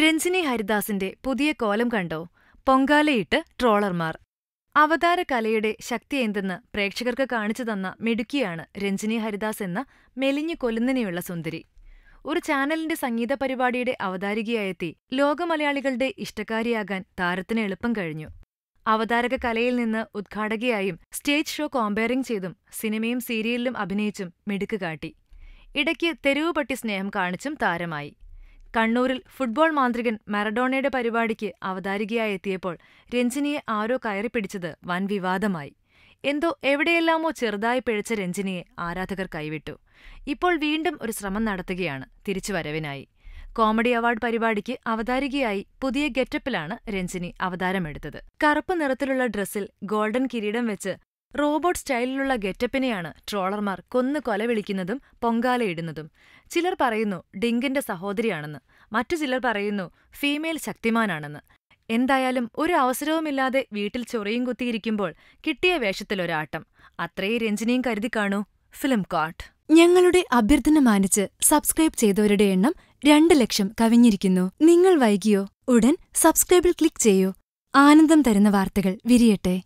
രഞ്ജിനി ഹരിദാസിന്റെ പുതിയ കോലം കണ്ടോ പൊങ്കാലയിട്ട് ട്രോളർമാർ അവതാര കലയുടെ ശക്തി എന്തെന്ന് പ്രേക്ഷകർക്ക് കാണിച്ചു തന്ന മിടുക്കിയാണ് രഞ്ജിനി ഹരിദാസ് എന്ന മെലിഞ്ഞു കൊലുന്നിനെയുള്ള സുന്ദരി ഒരു ചാനലിന്റെ സംഗീത പരിപാടിയുടെ അവതാരികയായെത്തി ലോകമലയാളികളുടെ ഇഷ്ടക്കാരിയാകാൻ താരത്തിന് എളുപ്പം കഴിഞ്ഞു അവതാരക കലയിൽ നിന്ന് ഉദ്ഘാടകയായും സ്റ്റേജ് ഷോ കോമ്പയറിംഗ് ചെയ്തും സിനിമയും സീരിയലിലും അഭിനയിച്ചും മിടുക്ക് കാട്ടി ഇടയ്ക്ക് തെരുവുപട്ടി സ്നേഹം കാണിച്ചും താരമായി കണ്ണൂരിൽ ഫുട്ബോൾ മാന്ത്രികൻ മാരഡോണയുടെ പരിപാടിക്ക് അവതാരികയായി എത്തിയപ്പോൾ രഞ്ജിനിയെ ആരോ കയറി പിടിച്ചത് വൻ വിവാദമായി എന്തോ എവിടെയെല്ലാമോ ചെറുതായി പിഴച്ച രഞ്ജിനിയെ ആരാധകർ കൈവിട്ടു ഇപ്പോൾ വീണ്ടും ഒരു ശ്രമം നടത്തുകയാണ് തിരിച്ചുവരവിനായി കോമഡി അവാർഡ് പരിപാടിക്ക് അവതാരികയായി പുതിയ ഗെറ്റപ്പിലാണ് രഞ്ജിനി അവതാരമെടുത്തത് കറുപ്പ് നിറത്തിലുള്ള ഡ്രസ്സിൽ ഗോൾഡൻ കിരീടം വെച്ച് റോബോട്ട് സ്റ്റൈലിലുള്ള ഗെറ്റപ്പിനെയാണ് ട്രോളർമാർ കൊന്നു കൊലവിളിക്കുന്നതും പൊങ്കാലയിടുന്നതും ചിലർ പറയുന്നു ഡിങ്കിന്റെ സഹോദരിയാണെന്ന് മറ്റു ചിലർ പറയുന്നു ഫീമെയിൽ ശക്തിമാനാണെന്ന് എന്തായാലും ഒരു അവസരവുമില്ലാതെ വീട്ടിൽ ചൊറിയും കുത്തിയിരിക്കുമ്പോൾ കിട്ടിയ വേഷത്തിലൊരാട്ടം അത്രയും രഞ്ജിനിയും കരുതി കാണൂ ഫിലിം കാട്ട് ഞങ്ങളുടെ അഭ്യർത്ഥന മാനിച്ച് സബ്സ്ക്രൈബ് ചെയ്തവരുടെ എണ്ണം രണ്ട് ലക്ഷം കവിഞ്ഞിരിക്കുന്നു നിങ്ങൾ വൈകിയോ ഉടൻ സബ്സ്ക്രൈബിൽ ക്ലിക്ക് ചെയ്യൂ ആനന്ദം തരുന്ന വാർത്തകൾ വിരിയട്ടെ